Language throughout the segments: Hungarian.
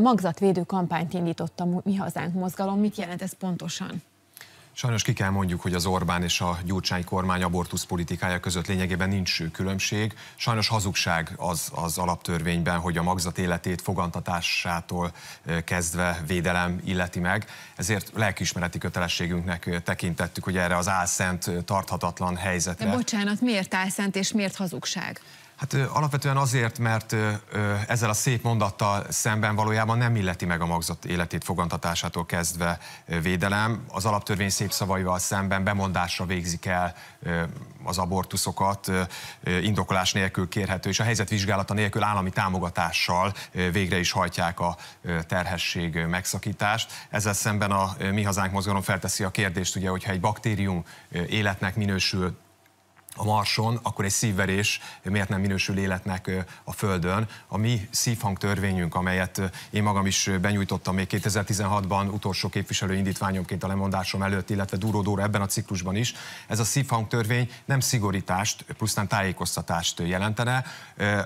magzatvédő kampányt indított a Mi Hazánk mozgalom. Mit jelent ez pontosan? Sajnos ki kell mondjuk, hogy az Orbán és a Gyurcsány kormány abortusz politikája között lényegében nincs különbség. Sajnos hazugság az, az alaptörvényben, hogy a magzat életét fogantatásától kezdve védelem illeti meg. Ezért lelkiismereti kötelességünknek tekintettük, hogy erre az álszent tarthatatlan helyzetre. De bocsánat, miért álszent és miért hazugság? Hát alapvetően azért, mert ezzel a szép mondattal szemben valójában nem illeti meg a magzat életét fogantatásától kezdve védelem. Az alaptörvény szép szavaival szemben bemondásra végzik el az abortuszokat, indokolás nélkül kérhető, és a helyzet vizsgálata nélkül állami támogatással végre is hajtják a terhesség megszakítást. Ezzel szemben a Mi Hazánk mozgalom felteszi a kérdést, ugye, hogyha egy baktérium életnek minősül, a Marson, akkor egy szívverés miért nem minősül életnek a Földön. A mi törvényünk, amelyet én magam is benyújtottam még 2016-ban utolsó képviselő indítványomként a lemondásom előtt, illetve duródóra ebben a ciklusban is, ez a törvény nem szigorítást, pusztán tájékoztatást jelentene.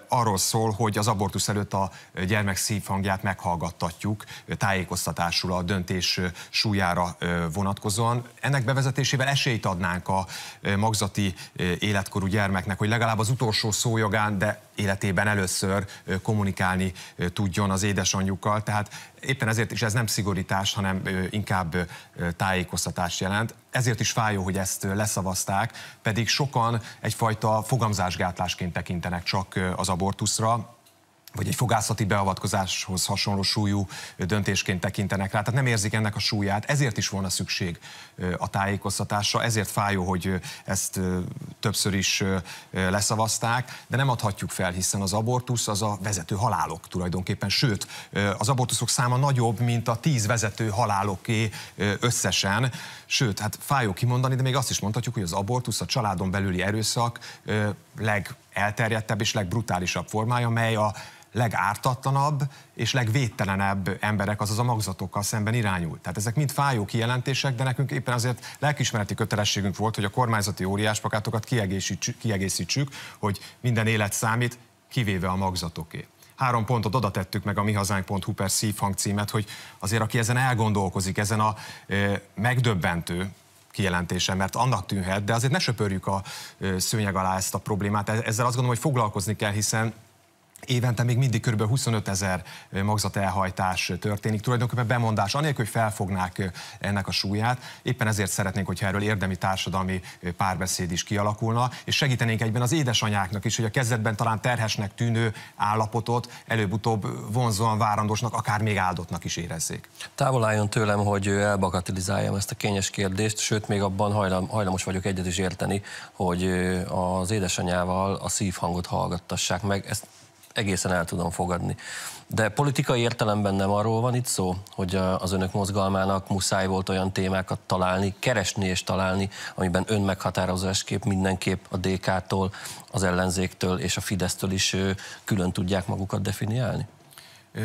Arról szól, hogy az abortusz előtt a gyermek szívhangját meghallgattatjuk tájékoztatásul a döntés súlyára vonatkozóan. Ennek bevezetésével esélyt adnánk a magzati életkorú gyermeknek, hogy legalább az utolsó szójogán, de életében először kommunikálni tudjon az édesanyjukkal. Tehát éppen ezért is ez nem szigorítás, hanem inkább tájékoztatás jelent. Ezért is fájó, hogy ezt leszavazták, pedig sokan egyfajta fogamzásgátlásként tekintenek csak az abortuszra, vagy egy fogászati beavatkozáshoz hasonló súlyú döntésként tekintenek rá, tehát nem érzik ennek a súlyát, ezért is volna szükség a tájékoztatásra, ezért fájó, hogy ezt többször is leszavazták, de nem adhatjuk fel, hiszen az abortusz az a vezető halálok tulajdonképpen, sőt, az abortuszok száma nagyobb, mint a tíz vezető haláloké összesen, sőt, hát fájó kimondani, de még azt is mondhatjuk, hogy az abortusz, a családon belüli erőszak legelterjedtebb és legbrutálisabb formája, mely a legártatlanabb és legvédtelenebb emberek, azaz a magzatokkal szemben irányult. Tehát ezek mind fájó kijelentések, de nekünk éppen azért lelkismereti kötelességünk volt, hogy a kormányzati óriás pakátokat kiegészítsük, kiegészítsük, hogy minden élet számít, kivéve a magzatoké három pontot oda tettük meg a mihazánk.hu per szívhang címet, hogy azért aki ezen elgondolkozik, ezen a e, megdöbbentő kijelentése, mert annak tűnhet, de azért ne söpörjük a e, szőnyeg alá ezt a problémát. E-, ezzel azt gondolom, hogy foglalkozni kell, hiszen Évente még mindig kb. 25 ezer magzatelhajtás történik, tulajdonképpen bemondás, anélkül, hogy felfognák ennek a súlyát. Éppen ezért szeretnénk, hogyha erről érdemi társadalmi párbeszéd is kialakulna, és segítenénk egyben az édesanyáknak is, hogy a kezdetben talán terhesnek tűnő állapotot előbb-utóbb vonzóan várandósnak, akár még áldottnak is érezzék. Távol álljon tőlem, hogy elbagatilizáljam ezt a kényes kérdést, sőt, még abban hajlam, hajlamos vagyok egyet is érteni, hogy az édesanyával a szívhangot hallgattassák meg. Ezt egészen el tudom fogadni. De politikai értelemben nem arról van itt szó, hogy az önök mozgalmának muszáj volt olyan témákat találni, keresni és találni, amiben meghatározásképp mindenképp a DK-tól, az ellenzéktől és a Fidesztől is külön tudják magukat definiálni?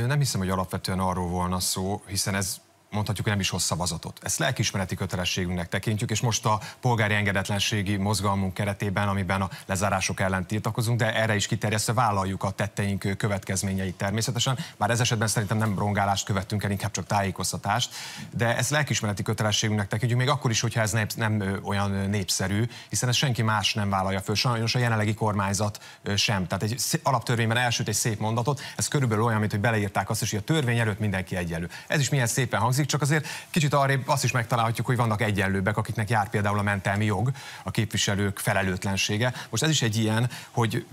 Nem hiszem, hogy alapvetően arról volna szó, hiszen ez mondhatjuk, hogy nem is hoz szavazatot. Ezt lelkismereti kötelességünknek tekintjük, és most a polgári engedetlenségi mozgalmunk keretében, amiben a lezárások ellen tiltakozunk, de erre is kiterjesztve vállaljuk a tetteink következményeit természetesen, bár ez esetben szerintem nem rongálást követtünk el, inkább csak tájékoztatást, de ezt lelkismereti kötelességünknek tekintjük, még akkor is, hogyha ez nem, nem olyan népszerű, hiszen ez senki más nem vállalja föl, sajnos a jelenlegi kormányzat sem. Tehát egy alaptörvényben elsőt egy szép mondatot, ez körülbelül olyan, mint hogy beleírták azt is, hogy a törvény előtt mindenki egyenlő. Ez is milyen szépen hangzik, vonatkozik, csak azért kicsit arrébb azt is megtalálhatjuk, hogy vannak egyenlőbbek, akiknek jár például a mentelmi jog, a képviselők felelőtlensége. Most ez is egy ilyen, hogy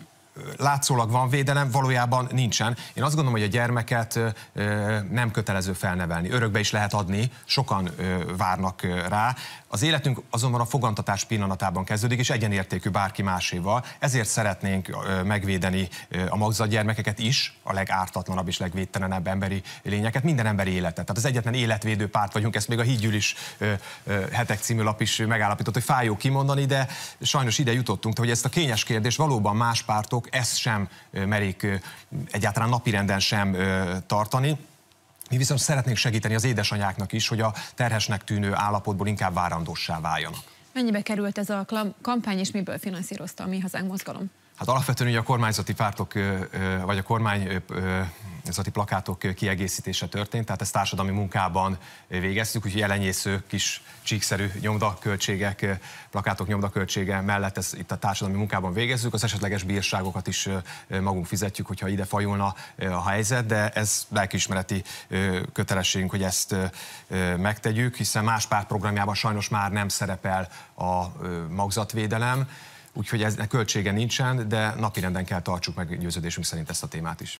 látszólag van védelem, valójában nincsen. Én azt gondolom, hogy a gyermeket nem kötelező felnevelni. Örökbe is lehet adni, sokan várnak rá. Az életünk azonban a fogantatás pillanatában kezdődik, és egyenértékű bárki máséval. Ezért szeretnénk megvédeni a magzat gyermekeket is, a legártatlanabb és legvédtelenebb emberi lényeket, minden emberi életet. Tehát az egyetlen életvédő párt vagyunk, ezt még a Hídgyűl is hetek című lap is megállapított, hogy fájó kimondani, de sajnos ide jutottunk, hogy ezt a kényes kérdést valóban más pártok ezt sem merik egyáltalán napirenden sem tartani. Mi viszont szeretnénk segíteni az édesanyáknak is, hogy a terhesnek tűnő állapotból inkább várandossá váljanak. Mennyibe került ez a kampány, és miből finanszírozta a Mi Hazánk mozgalom? Hát alapvetően ugye a kormányzati pártok, vagy a kormány kormányzati plakátok kiegészítése történt, tehát ezt társadalmi munkában végeztük, úgyhogy elenyésző kis csíkszerű nyomdaköltségek, plakátok nyomdaköltsége mellett ezt itt a társadalmi munkában végezzük, az esetleges bírságokat is magunk fizetjük, hogyha ide fajulna a helyzet, de ez lelkiismereti kötelességünk, hogy ezt megtegyük, hiszen más párt programjában sajnos már nem szerepel a magzatvédelem, úgyhogy ez költsége nincsen, de napirenden kell tartsuk meg győződésünk szerint ezt a témát is.